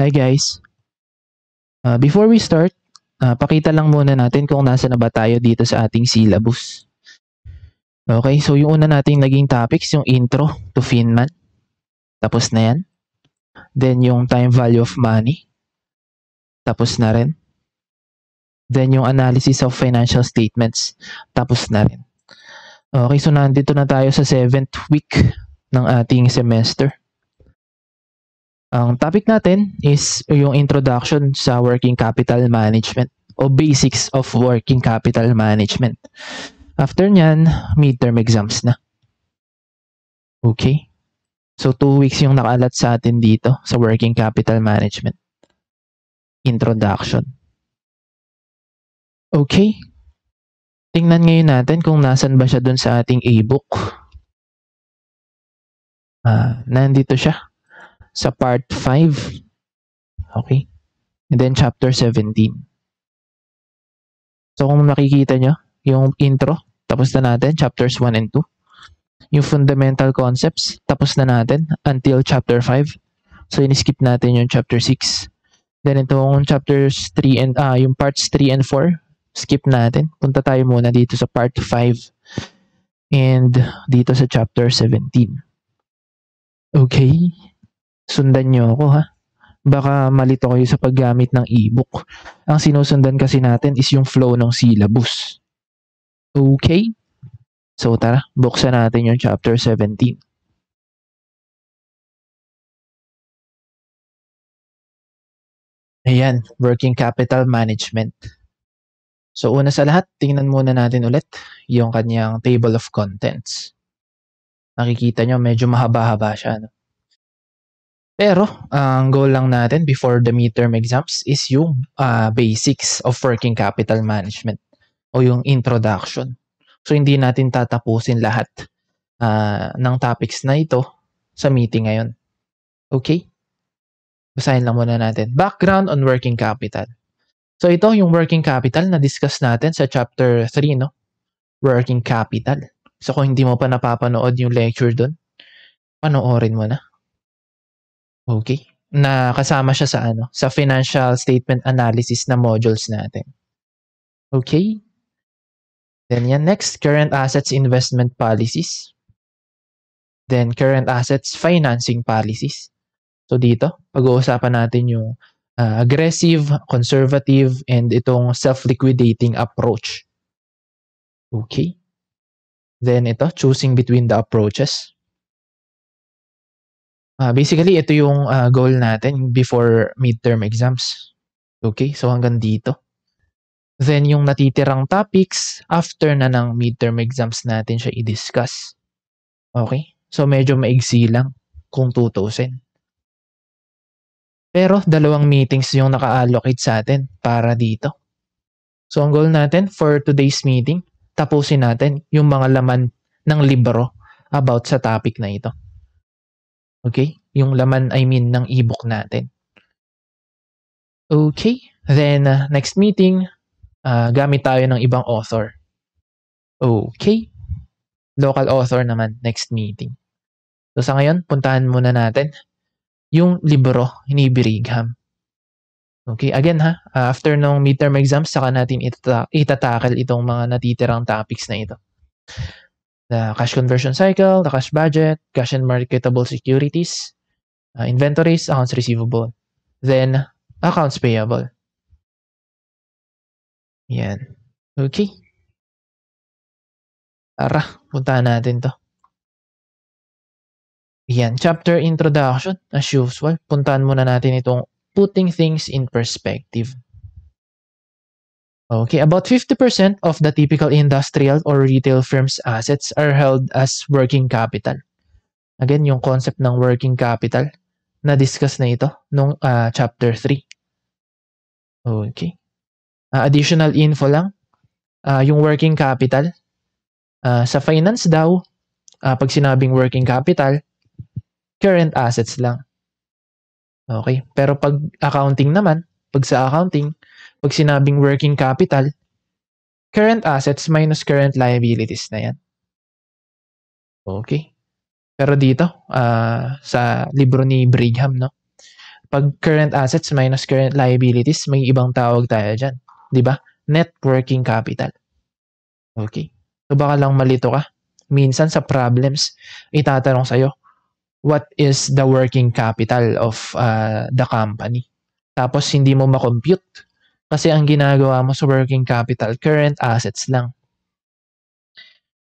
Hi guys. Uh, before we start, uh, pakita lang muna natin kung nasa na ba tayo dito sa ating syllabus. Okay, so yung una nating naging topics, yung intro to Finman. Tapos na yan. Then yung time value of money. Tapos na rin. Then yung analysis of financial statements. Tapos na rin. Okay, so nandito na tayo sa 7th week ng ating semester. Ang topic natin is yung introduction sa working capital management o basics of working capital management. After nyan, midterm exams na. Okay? So, two weeks yung nakaalat sa atin dito sa working capital management. Introduction. Okay? Tingnan ngayon natin kung nasan ba siya dun sa ating e-book. Ah, nandito siya sa part 5. Okay? And then chapter 17. So kung makikita nyo, yung intro, tapos na natin, chapters 1 and 2. Yung fundamental concepts, tapos na natin until chapter 5. So in-skip natin yung chapter 6. Then itong chapters 3 and, ah, yung parts 3 and 4, skip natin. Punta tayo muna dito sa part 5 and dito sa chapter 17. Okay? sundan niyo ako ha. Baka malito kayo sa paggamit ng e-book. Ang sinusundan kasi natin is yung flow ng syllabus. Okay? So tara, buksan natin yung chapter 17. Ayan, working capital management. So una sa lahat, tingnan muna natin ulit yung kanyang table of contents. Nakikita nyo, medyo mahaba-haba siya. No? Pero ang goal lang natin before the midterm exams is yung uh, basics of working capital management o yung introduction. So hindi natin tatapusin lahat uh, ng topics na ito sa meeting ngayon. Okay? Basahin lang muna natin. Background on working capital. So ito yung working capital na discuss natin sa chapter 3, no? Working capital. So kung hindi mo pa napapanood yung lecture doon, panoorin mo na Okay. Na kasama siya sa ano, sa financial statement analysis na modules natin. Okay. Then yan next, current assets investment policies. Then current assets financing policies. So dito, pag-uusapan natin yung uh, aggressive, conservative, and itong self-liquidating approach. Okay. Then ito, choosing between the approaches. Uh, basically, ito yung uh, goal natin before midterm exams. Okay, so hanggang dito. Then yung natitirang topics, after na ng midterm exams natin siya i-discuss. Okay, so medyo maigsi lang kung tutusin. Pero dalawang meetings yung naka-allocate sa atin para dito. So ang goal natin for today's meeting, tapusin natin yung mga laman ng libro about sa topic na ito. Okay? Yung laman, I mean, ng ebook natin. Okay, then uh, next meeting, uh, gamit tayo ng ibang author. Okay, local author naman, next meeting. So sa ngayon, puntahan muna natin yung libro ni Birigham. Okay, again ha, uh, after nung midterm exams, saka natin itata- itong mga natitirang topics na ito the cash conversion cycle, the cash budget, cash and marketable securities, uh, inventories, accounts receivable, then accounts payable. Yan. Okay. Tara, puntahan natin to. Yan, chapter introduction, as usual. Puntahan muna natin itong putting things in perspective. Okay, about 50% of the typical industrial or retail firm's assets are held as working capital. Again, yung concept ng working capital, na-discuss na ito nung uh, chapter 3. Okay. Uh, additional info lang, uh, yung working capital, uh, sa finance daw, uh, pag sinabing working capital, current assets lang. Okay, pero pag accounting naman, pag sa accounting, pag sinabing working capital, current assets minus current liabilities na yan. Okay. Pero dito, uh, sa libro ni Brigham, no? Pag current assets minus current liabilities, may ibang tawag tayo dyan. ba? Diba? Net working capital. Okay. So baka lang malito ka. Minsan sa problems, itatanong sa'yo, what is the working capital of uh, the company? Tapos hindi mo makompute kasi ang ginagawa mo sa working capital, current assets lang.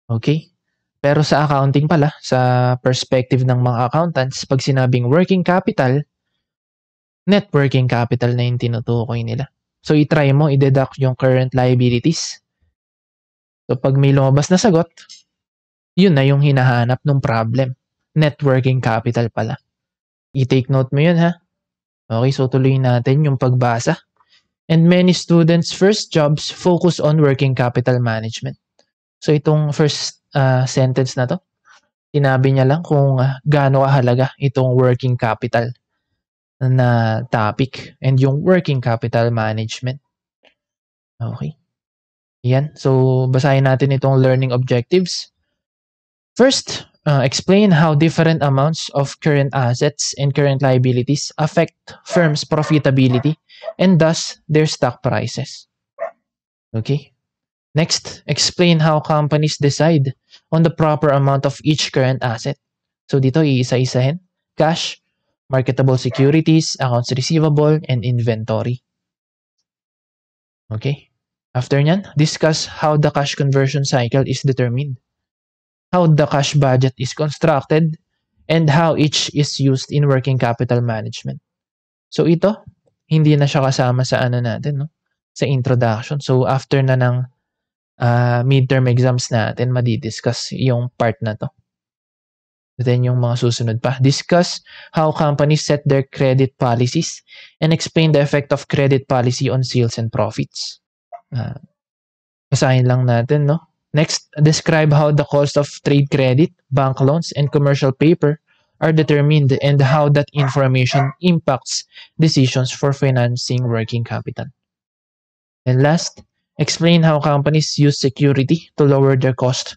Okay? Pero sa accounting pala, sa perspective ng mga accountants, pag sinabing working capital, net working capital na yung tinutukoy nila. So, itry mo, i-deduct yung current liabilities. So, pag may lumabas na sagot, yun na yung hinahanap ng problem. Net working capital pala. I-take note mo yun ha. Okay, so tuloy natin yung pagbasa. And many students' first jobs focus on working capital management. So itong first uh, sentence na to, sinabi niya lang kung uh, gaano kahalaga itong working capital na topic and yung working capital management. Okay. Yan. So, basahin natin itong learning objectives. First, uh, explain how different amounts of current assets and current liabilities affect firms' profitability and thus their stock prices. Okay? Next, explain how companies decide on the proper amount of each current asset. So dito iisa-isahin, cash, marketable securities, accounts receivable, and inventory. Okay? After nyan, discuss how the cash conversion cycle is determined, how the cash budget is constructed, and how each is used in working capital management. So ito, hindi na siya kasama sa ano natin, no? Sa introduction. So, after na ng uh, midterm exams natin, madidiscuss yung part na to. Then yung mga susunod pa. Discuss how companies set their credit policies and explain the effect of credit policy on sales and profits. Uh, basahin lang natin, no? Next, describe how the cost of trade credit, bank loans, and commercial paper are determined and how that information impacts decisions for financing working capital. And last, explain how companies use security to lower their cost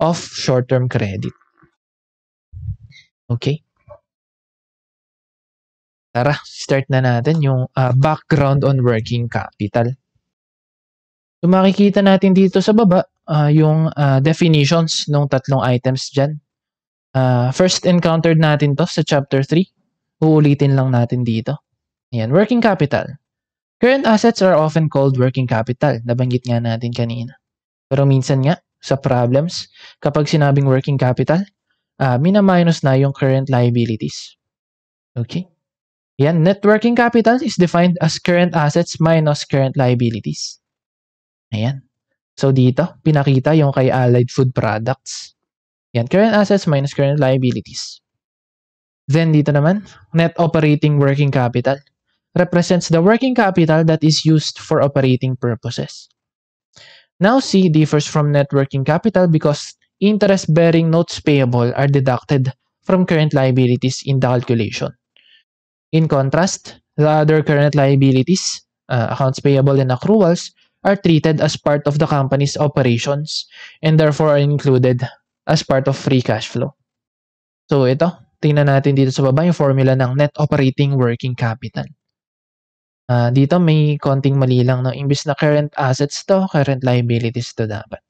of short-term credit. Okay? Tara, start na natin yung uh, background on working capital. So makikita natin dito sa baba uh, yung uh, definitions ng tatlong items dyan uh, first encountered natin to sa chapter 3. Uulitin lang natin dito. Yan, working capital. Current assets are often called working capital. Nabanggit nga natin kanina. Pero minsan nga, sa problems, kapag sinabing working capital, uh, minaminus na yung current liabilities. Okay? Yan, net working capital is defined as current assets minus current liabilities. Ayan. So dito, pinakita yung kay Allied Food Products. Yan, current assets minus current liabilities. Then dito naman, net operating working capital represents the working capital that is used for operating purposes. Now C differs from net working capital because interest-bearing notes payable are deducted from current liabilities in the calculation. In contrast, the other current liabilities, uh, accounts payable and accruals, are treated as part of the company's operations and therefore are included as part of free cash flow. So ito, tingnan natin dito sa baba yung formula ng net operating working capital. Uh, dito may konting mali lang. No? Imbis na current assets to, current liabilities to dapat.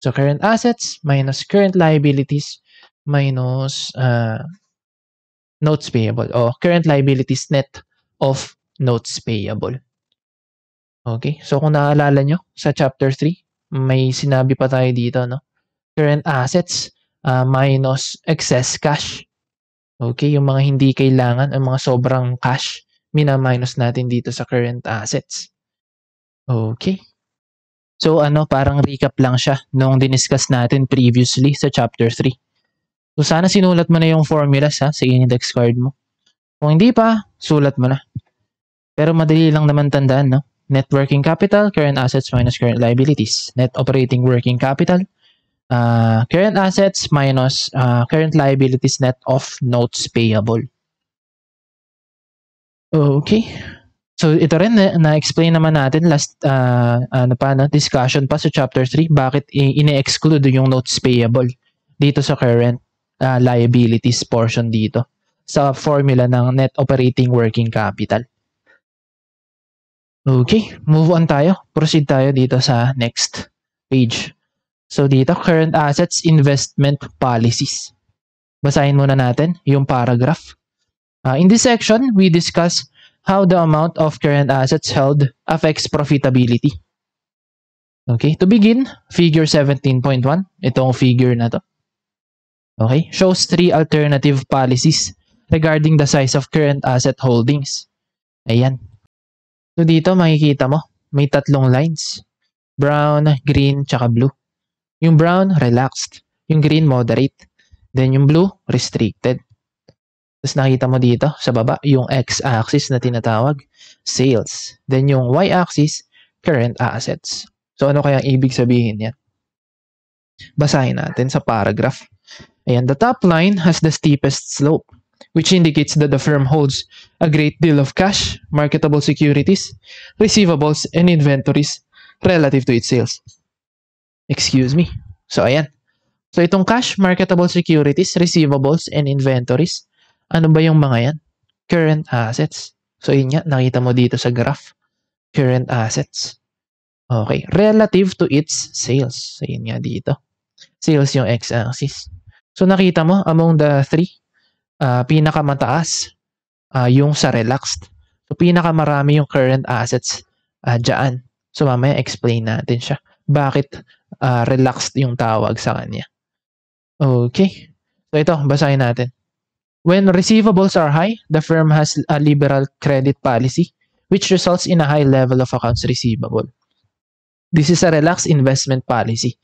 So current assets minus current liabilities minus uh, notes payable o current liabilities net of notes payable. Okay, so kung naalala nyo, sa chapter 3, may sinabi pa tayo dito, no? current assets uh, minus excess cash. Okay, yung mga hindi kailangan, ang mga sobrang cash, mina natin dito sa current assets. Okay. So ano, parang recap lang siya nung diniscuss natin previously sa chapter 3. So sana sinulat mo na yung formulas ha, sa index card mo. Kung hindi pa, sulat mo na. Pero madali lang naman tandaan, no? Net working capital, current assets minus current liabilities. Net operating working capital, uh, current assets minus uh, current liabilities net of notes payable. Okay. So ito rin na-explain na naman natin last uh, ano pa na discussion pa sa chapter 3 bakit ini-exclude yung notes payable dito sa current uh, liabilities portion dito sa formula ng net operating working capital. Okay, move on tayo. Proceed tayo dito sa next page. So dito, current assets investment policies. Basahin muna natin yung paragraph. Uh, in this section, we discuss how the amount of current assets held affects profitability. Okay, to begin, figure 17.1, itong figure na to. Okay, shows three alternative policies regarding the size of current asset holdings. Ayan. So dito makikita mo, may tatlong lines. Brown, green, tsaka blue. Yung brown, relaxed. Yung green, moderate. Then yung blue, restricted. Tapos nakita mo dito sa baba, yung x-axis na tinatawag, sales. Then yung y-axis, current assets. So ano kaya ibig sabihin yan? Basahin natin sa paragraph. Ayan, the top line has the steepest slope, which indicates that the firm holds a great deal of cash, marketable securities, receivables, and inventories relative to its sales. Excuse me. So, ayan. So, itong cash, marketable securities, receivables, and inventories. Ano ba yung mga yan? Current assets. So, yun nga, nakita mo dito sa graph. Current assets. Okay. Relative to its sales. So, yun nga dito. Sales yung x-axis. So, nakita mo, among the three, uh, pinakamataas uh, yung sa relaxed. So, pinakamarami yung current assets uh, dyan. So, mamaya explain natin siya. Bakit uh, relaxed yung tawag sa kanya. Okay. So ito, basahin natin. When receivables are high, the firm has a liberal credit policy which results in a high level of accounts receivable. This is a relaxed investment policy.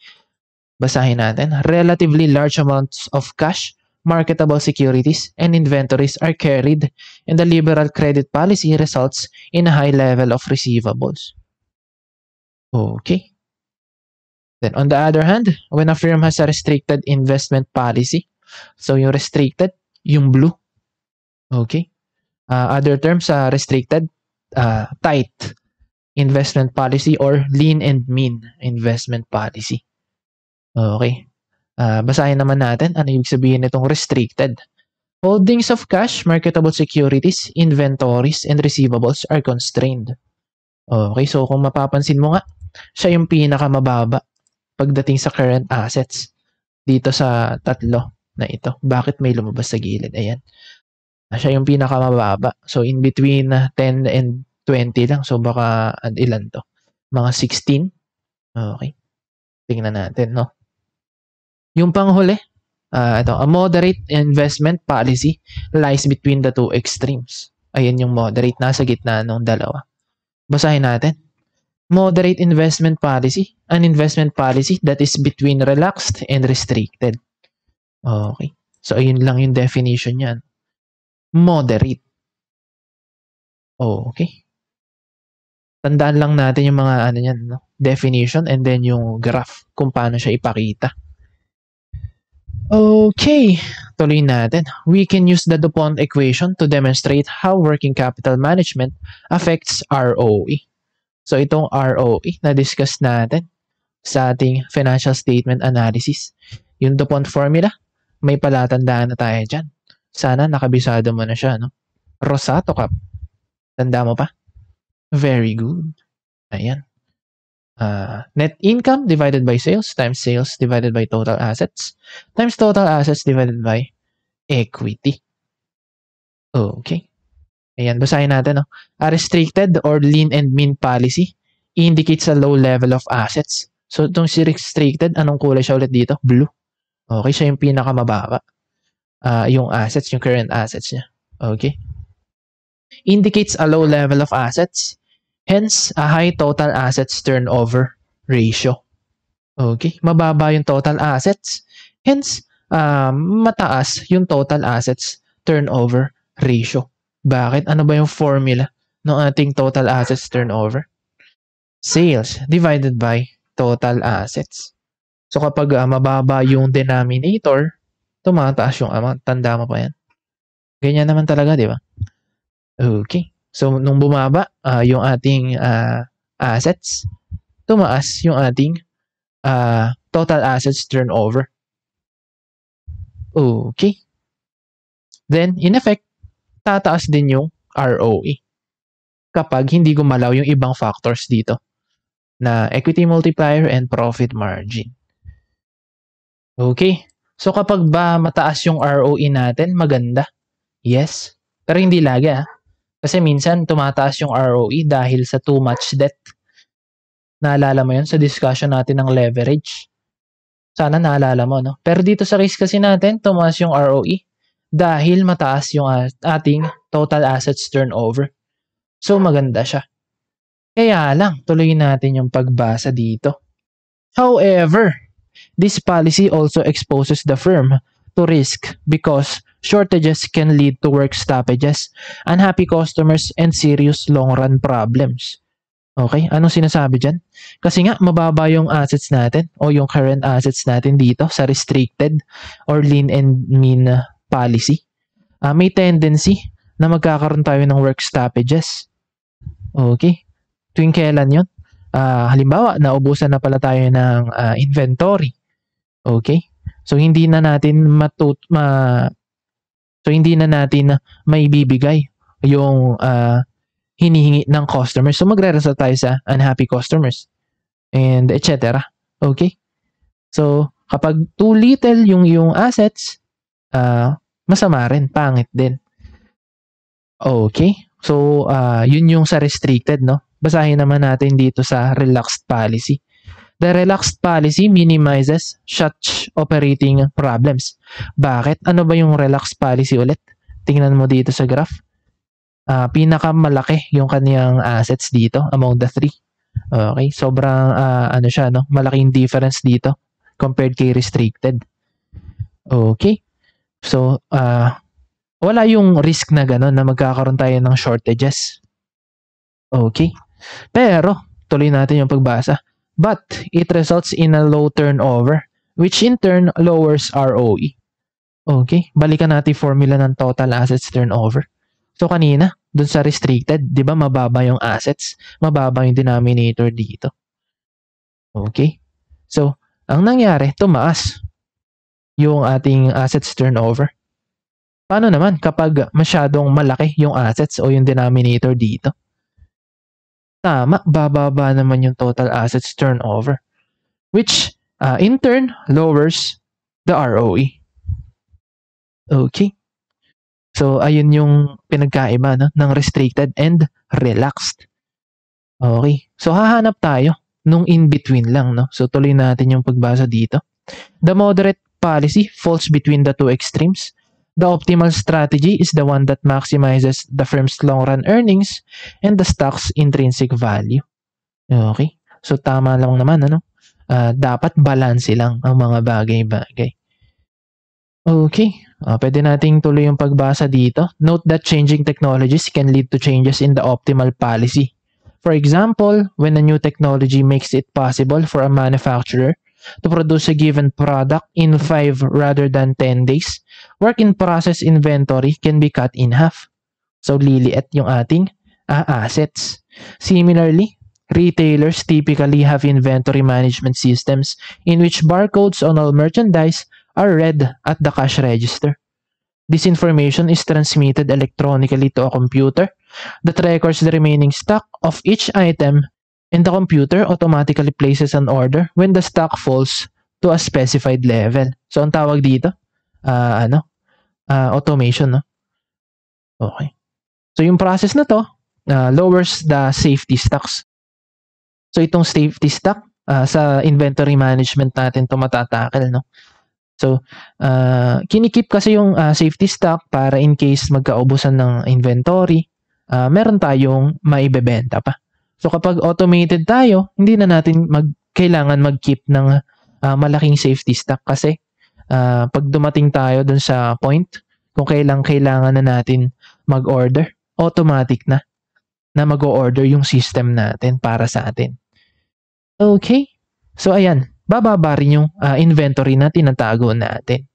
Basahin natin. Relatively large amounts of cash, marketable securities, and inventories are carried and the liberal credit policy results in a high level of receivables. Okay. Then on the other hand, when a firm has a restricted investment policy, so yung restricted, yung blue. Okay? Uh, other terms, uh, restricted, uh, tight investment policy or lean and mean investment policy. Okay? Uh, basahin naman natin ano ibig sabihin nitong restricted. Holdings of cash, marketable securities, inventories, and receivables are constrained. Okay, so kung mapapansin mo nga, siya yung pinakamababa pagdating sa current assets dito sa tatlo na ito. Bakit may lumabas sa gilid? Ayan. Ah, siya yung pinakamababa. So, in between 10 ah, and 20 lang. So, baka ah, ilan to? Mga 16? Okay. Tingnan natin, no? Yung panghuli, uh, ito, a moderate investment policy lies between the two extremes. Ayan yung moderate, nasa gitna ng dalawa. Basahin natin moderate investment policy, an investment policy that is between relaxed and restricted. Okay. So, ayun lang yung definition niyan. Moderate. Okay. Tandaan lang natin yung mga ano niyan, no? definition and then yung graph kung paano siya ipakita. Okay, tuloy natin. We can use the DuPont equation to demonstrate how working capital management affects ROE. So itong ROE na discuss natin sa ating financial statement analysis. Yung DuPont formula, may palatandaan na tayo dyan. Sana nakabisado mo na siya, no? Rosato Cup. Tanda mo pa? Very good. Ayan. Uh, net income divided by sales times sales divided by total assets times total assets divided by equity. Okay. Ayan, basahin natin. No? A restricted or lean and mean policy indicates a low level of assets. So, itong si restricted, anong kulay siya ulit dito? Blue. Okay, siya yung pinakamababa. Uh, yung assets, yung current assets niya. Okay. Indicates a low level of assets. Hence, a high total assets turnover ratio. Okay, mababa yung total assets. Hence, um, mataas yung total assets turnover ratio. Bakit? Ano ba yung formula ng ating total assets turnover? Sales divided by total assets. So kapag uh, mababa yung denominator, tumataas yung amount. Tanda mo pa yan. Ganyan naman talaga, di ba? Okay. So, nung bumaba uh, yung ating uh, assets, tumaas yung ating uh, total assets turnover. Okay. Then, in effect, tataas din yung ROE kapag hindi gumalaw yung ibang factors dito na equity multiplier and profit margin. Okay. So kapag ba mataas yung ROE natin, maganda? Yes. Pero hindi lagi ah. Kasi minsan tumataas yung ROE dahil sa too much debt. Naalala mo yun sa discussion natin ng leverage? Sana naalala mo, no? Pero dito sa case kasi natin, tumaas yung ROE dahil mataas yung ating total assets turnover. So maganda siya. Kaya lang, tuloy natin yung pagbasa dito. However, this policy also exposes the firm to risk because shortages can lead to work stoppages, unhappy customers, and serious long-run problems. Okay, anong sinasabi dyan? Kasi nga, mababa yung assets natin o yung current assets natin dito sa restricted or lean and mean policy, uh, may tendency na magkakaroon tayo ng work stoppages. Okay? Tuwing kailan yun? Uh, halimbawa, naubusan na pala tayo ng uh, inventory. Okay? So, hindi na natin matut... Ma so, hindi na natin maibibigay yung uh, hinihingi ng customers. So, magre tayo sa unhappy customers and etc. Okay? So, kapag too little yung yung assets, uh, masama rin, pangit din. Okay. So, uh, yun yung sa restricted, no? Basahin naman natin dito sa relaxed policy. The relaxed policy minimizes such operating problems. Bakit? Ano ba yung relaxed policy ulit? Tingnan mo dito sa graph. Uh, pinakamalaki yung kaniyang assets dito among the three. Okay, sobrang uh, ano siya no, malaking difference dito compared kay restricted. Okay. So, uh, wala yung risk na gano'n na magkakaroon tayo ng shortages. Okay. Pero, tuloy natin yung pagbasa. But, it results in a low turnover, which in turn lowers ROE. Okay, balikan natin formula ng total assets turnover. So kanina, dun sa restricted, 'di ba mababa yung assets, mababa yung denominator dito. Okay? So, ang nangyari, tumaas yung ating assets turnover. Paano naman kapag masyadong malaki yung assets o yung denominator dito? Tama, bababa naman yung total assets turnover. Which, uh, in turn, lowers the ROE. Okay. So, ayun yung pinagkaiba no, ng restricted and relaxed. Okay. So, hahanap tayo nung in-between lang. No? So, tuloy natin yung pagbasa dito. The moderate policy falls between the two extremes. The optimal strategy is the one that maximizes the firm's long-run earnings and the stock's intrinsic value. Okay? So, tama lang naman, ano? Uh, dapat balance lang ang mga bagay-bagay. Okay. Uh, pwede nating tuloy yung pagbasa dito. Note that changing technologies can lead to changes in the optimal policy. For example, when a new technology makes it possible for a manufacturer to produce a given product in 5 rather than 10 days, work in process inventory can be cut in half. So, liliit yung ating uh, assets. Similarly, retailers typically have inventory management systems in which barcodes on all merchandise are read at the cash register. This information is transmitted electronically to a computer that records the remaining stock of each item and the computer automatically places an order when the stock falls to a specified level. So ang tawag dito, uh, ano, uh, automation, no? Okay. So yung process na to uh, lowers the safety stocks. So itong safety stock uh, sa inventory management natin to matatakil, no? So, uh, kinikip kasi yung uh, safety stock para in case magkaubusan ng inventory, uh, meron tayong maibebenta pa. So kapag automated tayo, hindi na natin mag, kailangan mag-keep ng uh, malaking safety stock kasi uh, pag dumating tayo dun sa point kung kailang kailangan na natin mag-order, automatic na na mag-order yung system natin para sa atin. Okay? So ayan, bababa rin yung uh, inventory na tinatago natin.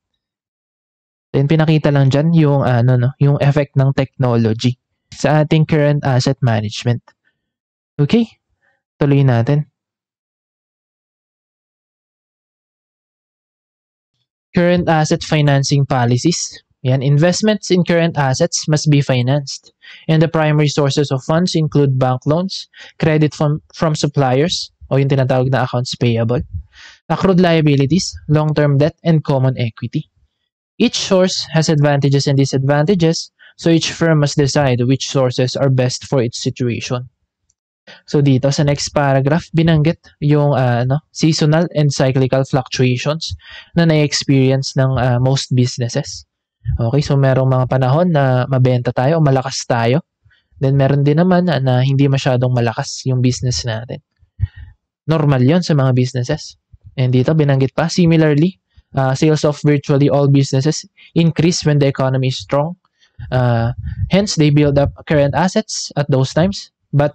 Then pinakita lang diyan yung ano no, yung effect ng technology sa ating current asset management. Okay? Tuloy natin. Current asset financing policies. Yan, investments in current assets must be financed. And the primary sources of funds include bank loans, credit from, from suppliers, o yung tinatawag na accounts payable, accrued liabilities, long-term debt, and common equity. Each source has advantages and disadvantages, so each firm must decide which sources are best for its situation. So dito sa next paragraph binanggit yung uh, ano seasonal and cyclical fluctuations na na-experience ng uh, most businesses. Okay, so merong mga panahon na mabenta tayo o malakas tayo. Then meron din naman na, ah, na hindi masyadong malakas yung business natin. Normal 'yon sa mga businesses. And dito binanggit pa similarly, uh, sales of virtually all businesses increase when the economy is strong. Uh, hence, they build up current assets at those times but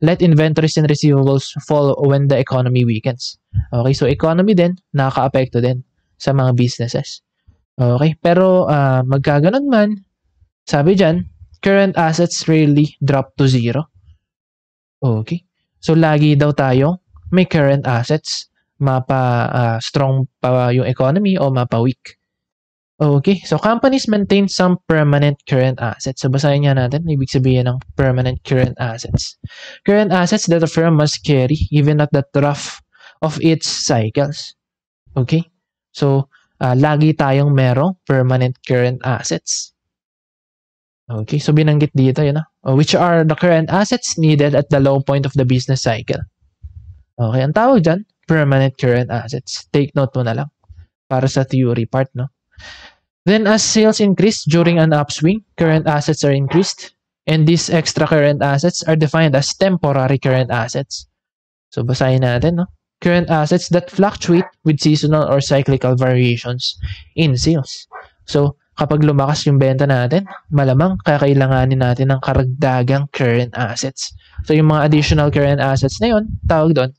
let inventories and receivables fall when the economy weakens. Okay, so economy din, nakaka-apekto din sa mga businesses. Okay, pero uh, magkaganon man, sabi dyan, current assets really drop to zero. Okay, so lagi daw tayo may current assets, mapa uh, strong pa yung economy o mapa weak. Okay, so companies maintain some permanent current assets. So basahin nga natin, ibig sabihin ng permanent current assets. Current assets that a firm must carry even at the trough of its cycles. Okay, so uh, lagi tayong merong permanent current assets. Okay, so binanggit dito yun. Uh, which are the current assets needed at the low point of the business cycle. Okay, ang tawag dyan, permanent current assets. Take note mo na lang para sa theory part, no? Then as sales increase during an upswing, current assets are increased and these extra current assets are defined as temporary current assets. So basahin natin, no? Current assets that fluctuate with seasonal or cyclical variations in sales. So kapag lumakas yung benta natin, malamang kakailanganin natin ng karagdagang current assets. So, yung mga additional current assets na yun, tawag doon,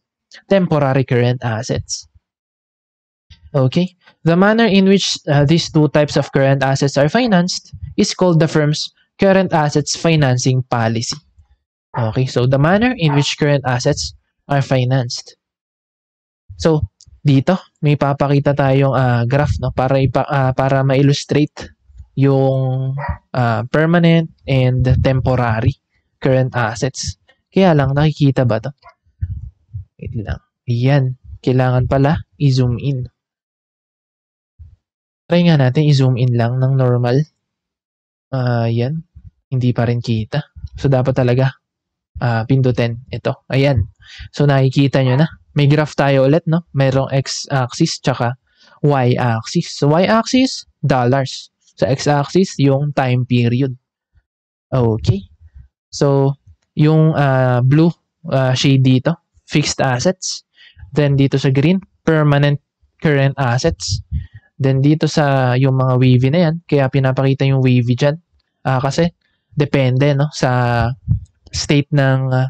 temporary current assets. Okay? The manner in which uh, these two types of current assets are financed is called the firm's current assets financing policy. Okay, so the manner in which current assets are financed. So, dito may papakita tayong uh, graph no para uh, para ma-illustrate yung uh, permanent and temporary current assets. Kaya lang nakikita ba 'to? Wait lang. Ayan, kailangan pala i-zoom in. Try nga natin i-zoom in lang ng normal. Uh, yan. Hindi pa rin kita. So, dapat talaga uh, pindutin ito. Ayan. So, nakikita nyo na. May graph tayo ulit, no? Merong x-axis tsaka y-axis. So, y-axis, dollars. Sa so, x-axis, yung time period. Okay. So, yung uh, blue uh, shade dito, fixed assets. Then, dito sa green, permanent current assets. Then dito sa yung mga wavy na yan, kaya pinapakita yung wavy dyan. Uh, kasi depende no, sa state ng uh,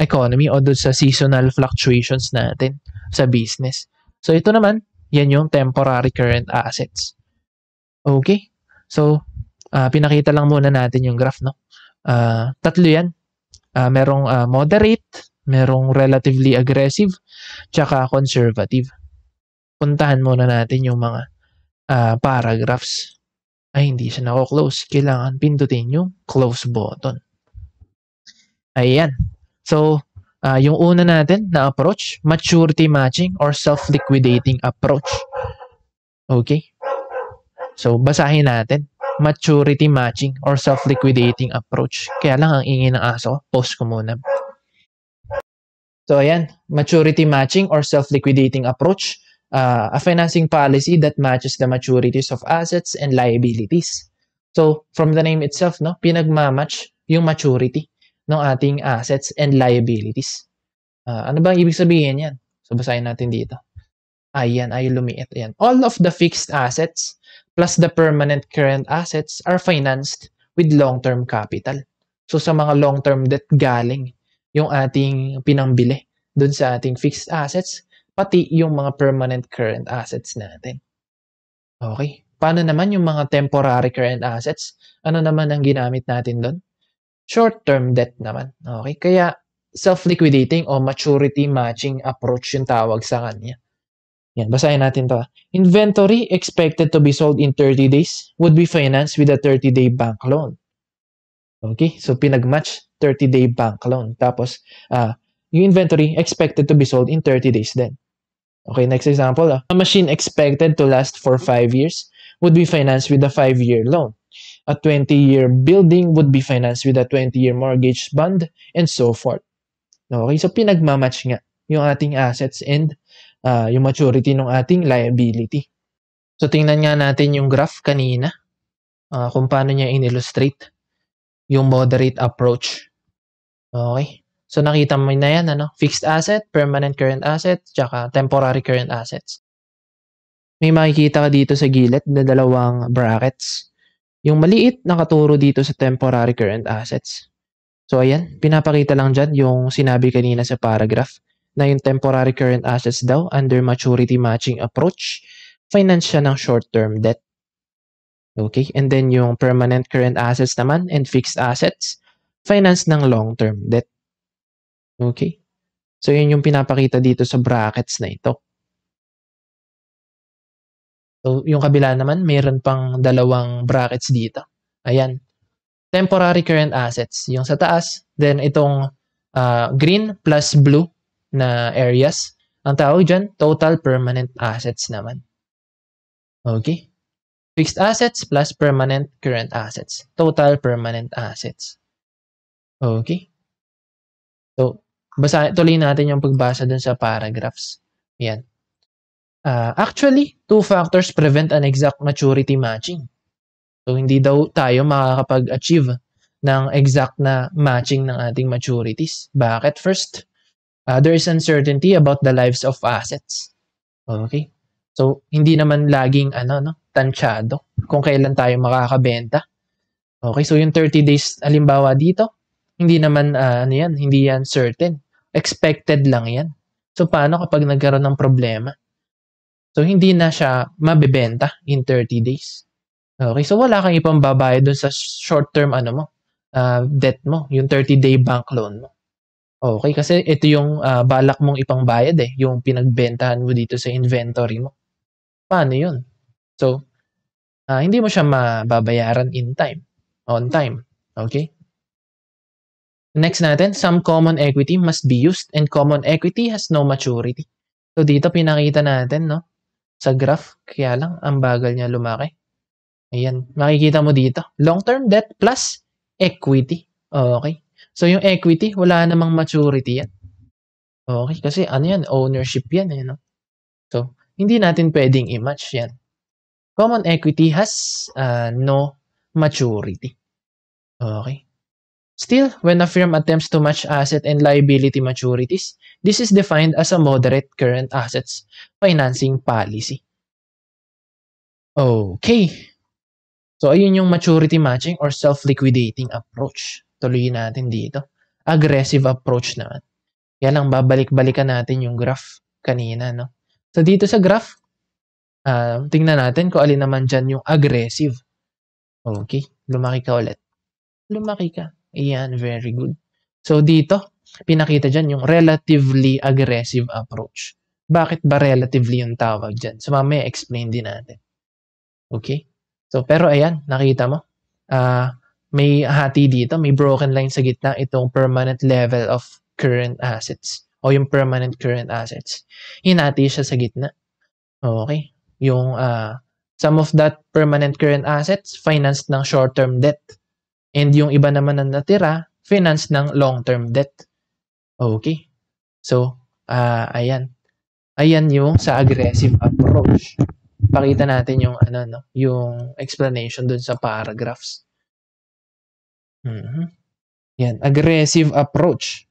economy o doon sa seasonal fluctuations natin sa business. So ito naman, yan yung temporary current assets. Okay? So, uh, pinakita lang muna natin yung graph. No? Uh, tatlo yan. Uh, merong uh, moderate, merong relatively aggressive, tsaka conservative. Puntahan muna natin yung mga ah, paragraphs. Ay, hindi siya nako-close. Kailangan pindutin yung close button. Ayan. So, uh, yung una natin na approach, maturity matching or self-liquidating approach. Okay? So, basahin natin. Maturity matching or self-liquidating approach. Kaya lang ang ingin ng aso, post ko muna. So, ayan. Maturity matching or self-liquidating approach uh, a financing policy that matches the maturities of assets and liabilities. So, from the name itself, no, pinagmamatch yung maturity ng ating assets and liabilities. Uh, ano ang ibig sabihin yan? So, basahin natin dito. Ayan, ay lumiit. Ayan. All of the fixed assets plus the permanent current assets are financed with long-term capital. So, sa mga long-term debt galing yung ating pinambili doon sa ating fixed assets, pati yung mga permanent current assets natin. Okay. Paano naman yung mga temporary current assets? Ano naman ang ginamit natin doon? Short-term debt naman. Okay. Kaya self-liquidating o maturity matching approach yung tawag sa kanya. Yan, basahin natin to. Ah. Inventory expected to be sold in 30 days would be financed with a 30-day bank loan. Okay, so pinag-match 30-day bank loan. Tapos, uh, yung inventory expected to be sold in 30 days then. Okay, next example. Ah. A machine expected to last for 5 years would be financed with a 5-year loan. A 20-year building would be financed with a 20-year mortgage bond and so forth. Okay, so pinagmamatch nga yung ating assets and uh, yung maturity ng ating liability. So tingnan nga natin yung graph kanina uh, kung paano niya in-illustrate yung moderate approach. Okay? So nakita mo na yan, ano? Fixed asset, permanent current asset, tsaka temporary current assets. May makikita ka dito sa gilid na dalawang brackets. Yung maliit, nakaturo dito sa temporary current assets. So ayan, pinapakita lang dyan yung sinabi kanina sa paragraph na yung temporary current assets daw under maturity matching approach, finance siya ng short-term debt. Okay, and then yung permanent current assets naman and fixed assets, finance ng long-term debt. Okay? So, yun yung pinapakita dito sa brackets na ito. So, yung kabila naman, mayroon pang dalawang brackets dito. Ayan. Temporary current assets, yung sa taas. Then, itong uh, green plus blue na areas. Ang tawag dyan, total permanent assets naman. Okay? Fixed assets plus permanent current assets. Total permanent assets. Okay? So, basa, tuloy natin yung pagbasa dun sa paragraphs. Yan. Uh, actually, two factors prevent an exact maturity matching. So, hindi daw tayo makakapag-achieve ng exact na matching ng ating maturities. Bakit? First, uh, there is uncertainty about the lives of assets. Okay? So, hindi naman laging ano, no, tansyado kung kailan tayo makakabenta. Okay, so yung 30 days, halimbawa dito, hindi naman uh, ano yan, hindi yan certain. Expected lang yan. So paano kapag nagkaroon ng problema? So hindi na siya mabebenta in 30 days. Okay, so wala kang ipang babayad dun sa short-term ano mo, uh, debt mo, yung 30-day bank loan mo. Okay, kasi ito yung uh, balak mong ipangbayad eh, yung pinagbentahan mo dito sa inventory mo. Paano yun? So, uh, hindi mo siya mababayaran in time, on time. Okay? Next natin, some common equity must be used and common equity has no maturity. So dito pinakita natin no sa graph, kaya lang ang bagal niya lumaki. Ayan, makikita mo dito, long-term debt plus equity. Okay. So yung equity, wala namang maturity yan. Okay, kasi ano yan, ownership yan. Ayan, eh, no? So, hindi natin pwedeng i-match yan. Common equity has uh, no maturity. Okay. Still, when a firm attempts to match asset and liability maturities, this is defined as a moderate current assets financing policy. Okay. So, ayun yung maturity matching or self-liquidating approach. Tuloyin natin dito. Aggressive approach naman. Yan ang babalik-balikan natin yung graph kanina. No? So, dito sa graph, uh, tingnan natin kung alin naman dyan yung aggressive. Okay. Lumaki ka ulit. Lumaki ka Ayan, very good. So dito, pinakita dyan yung relatively aggressive approach. Bakit ba relatively yung tawag dyan? So mamaya explain din natin. Okay? So pero ayan, nakita mo? Uh, may hati dito, may broken line sa gitna itong permanent level of current assets o yung permanent current assets. Hinati siya sa gitna. Okay? Yung uh, some of that permanent current assets financed ng short-term debt And yung iba naman na natira, finance ng long-term debt. Okay. So, uh, ayan. Ayan yung sa aggressive approach. Pakita natin yung ano no, yung explanation dun sa paragraphs. Mm-hmm. Yan, aggressive approach.